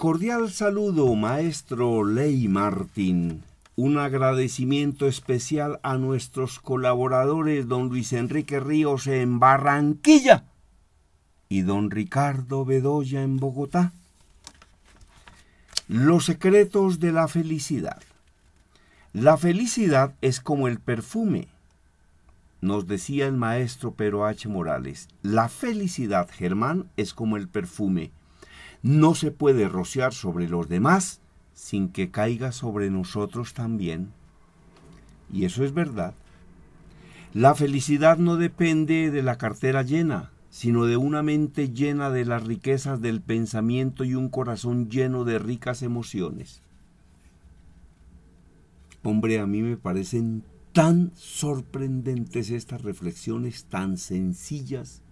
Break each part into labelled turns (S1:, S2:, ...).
S1: Cordial saludo, maestro Ley Martín. Un agradecimiento especial a nuestros colaboradores, don Luis Enrique Ríos en Barranquilla y don Ricardo Bedoya en Bogotá. Los secretos de la felicidad. La felicidad es como el perfume. Nos decía el maestro Pero H. Morales, la felicidad, Germán, es como el perfume no se puede rociar sobre los demás sin que caiga sobre nosotros también. Y eso es verdad. La felicidad no depende de la cartera llena, sino de una mente llena de las riquezas del pensamiento y un corazón lleno de ricas emociones. Hombre, a mí me parecen tan sorprendentes estas reflexiones tan sencillas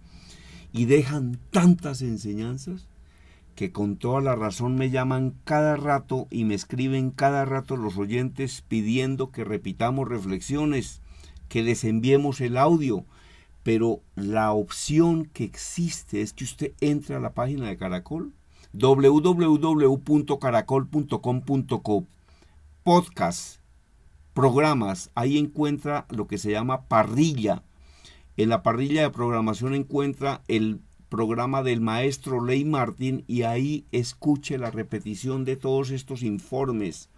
S1: y dejan tantas enseñanzas que con toda la razón me llaman cada rato y me escriben cada rato los oyentes pidiendo que repitamos reflexiones, que les enviemos el audio. Pero la opción que existe es que usted entre a la página de Caracol, www.caracol.com.co, podcast, programas, ahí encuentra lo que se llama parrilla. En la parrilla de programación encuentra el programa del maestro Ley Martín y ahí escuche la repetición de todos estos informes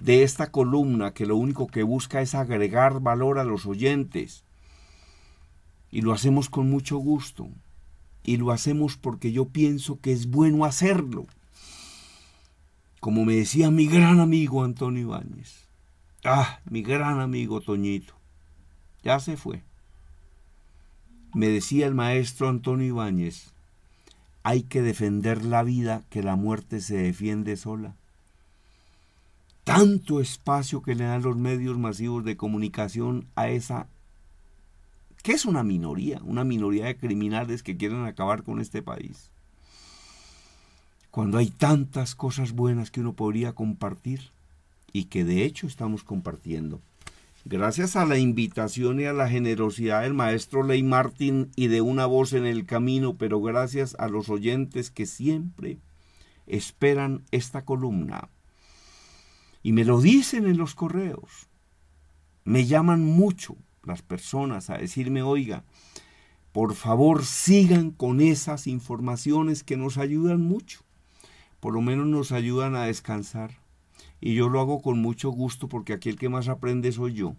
S1: de esta columna que lo único que busca es agregar valor a los oyentes. Y lo hacemos con mucho gusto. Y lo hacemos porque yo pienso que es bueno hacerlo. Como me decía mi gran amigo Antonio Ibáñez. Ah, mi gran amigo Toñito. Ya se fue. Me decía el maestro Antonio Ibáñez, hay que defender la vida que la muerte se defiende sola. Tanto espacio que le dan los medios masivos de comunicación a esa, que es una minoría, una minoría de criminales que quieren acabar con este país. Cuando hay tantas cosas buenas que uno podría compartir y que de hecho estamos compartiendo. Gracias a la invitación y a la generosidad del maestro Ley Martín y de una voz en el camino, pero gracias a los oyentes que siempre esperan esta columna. Y me lo dicen en los correos. Me llaman mucho las personas a decirme, oiga, por favor sigan con esas informaciones que nos ayudan mucho. Por lo menos nos ayudan a descansar y yo lo hago con mucho gusto porque aquí el que más aprende soy yo.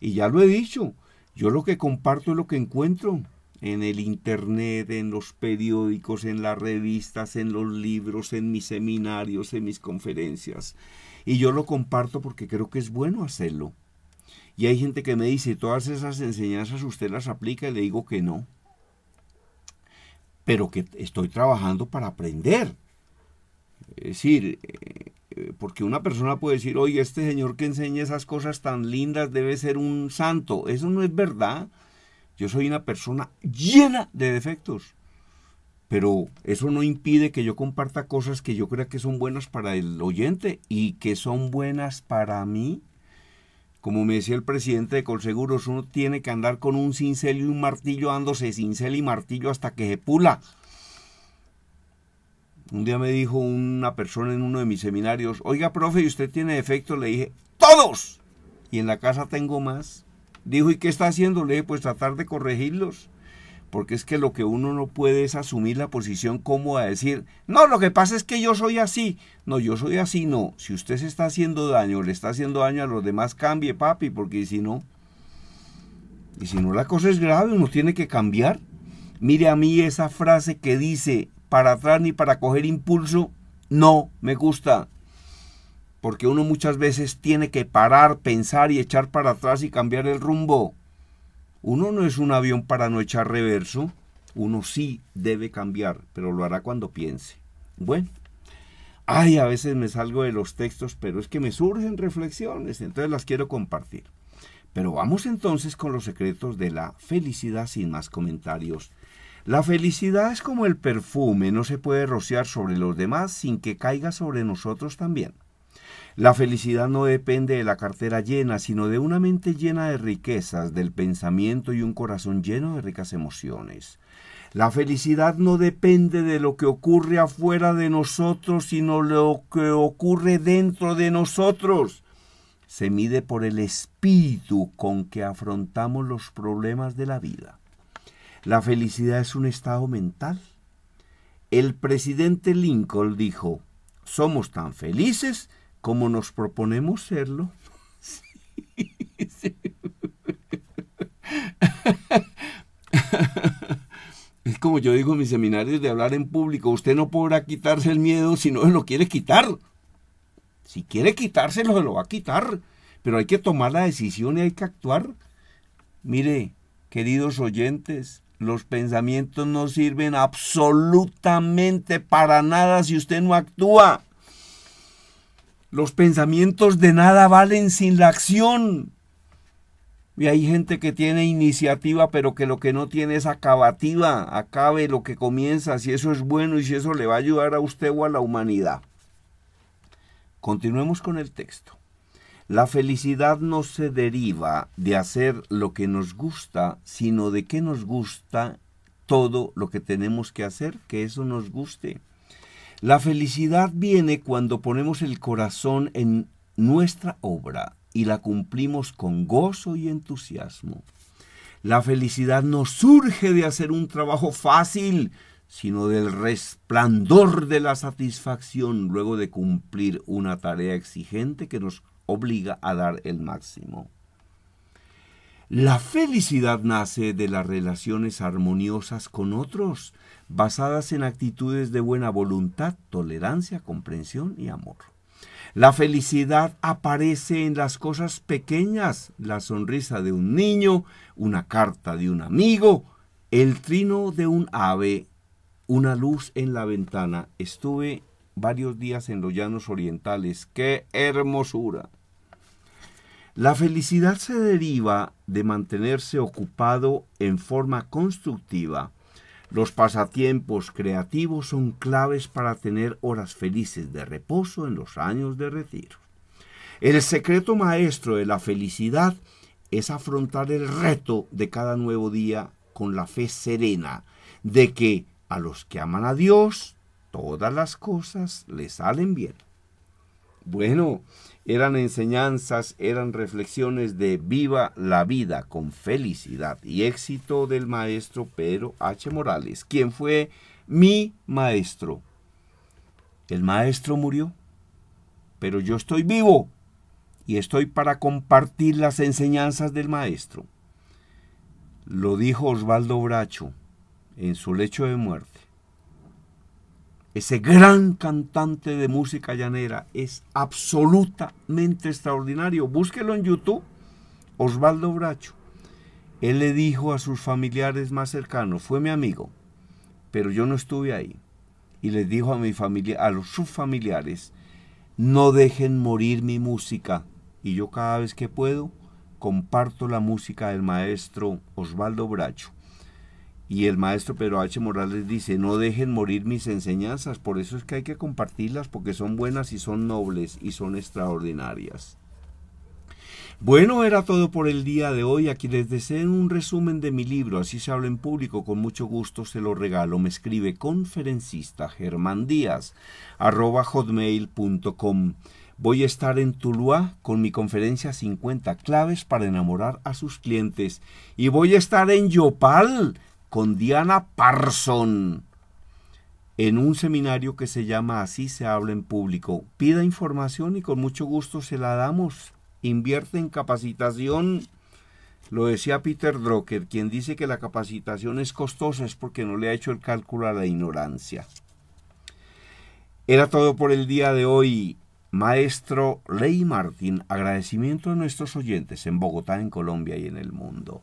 S1: Y ya lo he dicho, yo lo que comparto es lo que encuentro en el internet, en los periódicos, en las revistas, en los libros, en mis seminarios, en mis conferencias. Y yo lo comparto porque creo que es bueno hacerlo. Y hay gente que me dice, todas esas enseñanzas usted las aplica y le digo que no. Pero que estoy trabajando para aprender. Es decir, eh, eh, porque una persona puede decir, oye, este señor que enseña esas cosas tan lindas debe ser un santo. Eso no es verdad. Yo soy una persona llena de defectos. Pero eso no impide que yo comparta cosas que yo creo que son buenas para el oyente y que son buenas para mí. Como me decía el presidente de Colseguros, uno tiene que andar con un cincel y un martillo dándose cincel y martillo hasta que se pula. Un día me dijo una persona en uno de mis seminarios, oiga, profe, ¿y usted tiene defectos? Le dije, todos. Y en la casa tengo más. Dijo, ¿y qué está haciendo? Le dije, pues tratar de corregirlos. Porque es que lo que uno no puede es asumir la posición cómoda de decir, no, lo que pasa es que yo soy así. No, yo soy así, no. Si usted se está haciendo daño, le está haciendo daño a los demás, cambie, papi, porque si no, y si no la cosa es grave, uno tiene que cambiar. Mire a mí esa frase que dice, para atrás ni para coger impulso, no me gusta. Porque uno muchas veces tiene que parar, pensar y echar para atrás y cambiar el rumbo. Uno no es un avión para no echar reverso. Uno sí debe cambiar, pero lo hará cuando piense. Bueno, ay, a veces me salgo de los textos, pero es que me surgen reflexiones, entonces las quiero compartir. Pero vamos entonces con los secretos de la felicidad sin más comentarios. La felicidad es como el perfume, no se puede rociar sobre los demás sin que caiga sobre nosotros también. La felicidad no depende de la cartera llena, sino de una mente llena de riquezas, del pensamiento y un corazón lleno de ricas emociones. La felicidad no depende de lo que ocurre afuera de nosotros, sino lo que ocurre dentro de nosotros. Se mide por el espíritu con que afrontamos los problemas de la vida. La felicidad es un estado mental. El presidente Lincoln dijo, somos tan felices como nos proponemos serlo. Es como yo digo en mis seminarios de hablar en público, usted no podrá quitarse el miedo si no se lo quiere quitar. Si quiere quitárselo, se lo va a quitar. Pero hay que tomar la decisión y hay que actuar. Mire, queridos oyentes, los pensamientos no sirven absolutamente para nada si usted no actúa. Los pensamientos de nada valen sin la acción. Y hay gente que tiene iniciativa, pero que lo que no tiene es acabativa. Acabe lo que comienza, si eso es bueno y si eso le va a ayudar a usted o a la humanidad. Continuemos con el texto. La felicidad no se deriva de hacer lo que nos gusta, sino de que nos gusta todo lo que tenemos que hacer, que eso nos guste. La felicidad viene cuando ponemos el corazón en nuestra obra y la cumplimos con gozo y entusiasmo. La felicidad no surge de hacer un trabajo fácil, sino del resplandor de la satisfacción luego de cumplir una tarea exigente que nos obliga a dar el máximo. La felicidad nace de las relaciones armoniosas con otros, basadas en actitudes de buena voluntad, tolerancia, comprensión y amor. La felicidad aparece en las cosas pequeñas, la sonrisa de un niño, una carta de un amigo, el trino de un ave, una luz en la ventana. Estuve varios días en los llanos orientales. ¡Qué hermosura! La felicidad se deriva de mantenerse ocupado en forma constructiva. Los pasatiempos creativos son claves para tener horas felices de reposo en los años de retiro. El secreto maestro de la felicidad es afrontar el reto de cada nuevo día con la fe serena de que a los que aman a Dios todas las cosas les salen bien. Bueno, eran enseñanzas, eran reflexiones de viva la vida con felicidad y éxito del maestro Pedro H. Morales, quien fue mi maestro. El maestro murió, pero yo estoy vivo y estoy para compartir las enseñanzas del maestro. Lo dijo Osvaldo Bracho en su lecho de muerte ese gran cantante de música llanera. Es absolutamente extraordinario. Búsquelo en YouTube, Osvaldo Bracho. Él le dijo a sus familiares más cercanos, fue mi amigo, pero yo no estuve ahí. Y les dijo a mi familia, a los sus familiares, no dejen morir mi música. Y yo cada vez que puedo, comparto la música del maestro Osvaldo Bracho y el maestro Pedro H. Morales dice, no dejen morir mis enseñanzas, por eso es que hay que compartirlas, porque son buenas y son nobles y son extraordinarias. Bueno, era todo por el día de hoy. Aquí les deseo un resumen de mi libro, así se habla en público, con mucho gusto se lo regalo. Me escribe conferencista Germán Díaz, hotmail.com. Voy a estar en Tuluá con mi conferencia 50 claves para enamorar a sus clientes. Y voy a estar en Yopal con Diana Parson en un seminario que se llama Así se habla en público. Pida información y con mucho gusto se la damos. Invierte en capacitación. Lo decía Peter Drucker, quien dice que la capacitación es costosa es porque no le ha hecho el cálculo a la ignorancia. Era todo por el día de hoy. Maestro Ley Martín, agradecimiento a nuestros oyentes en Bogotá, en Colombia y en el mundo.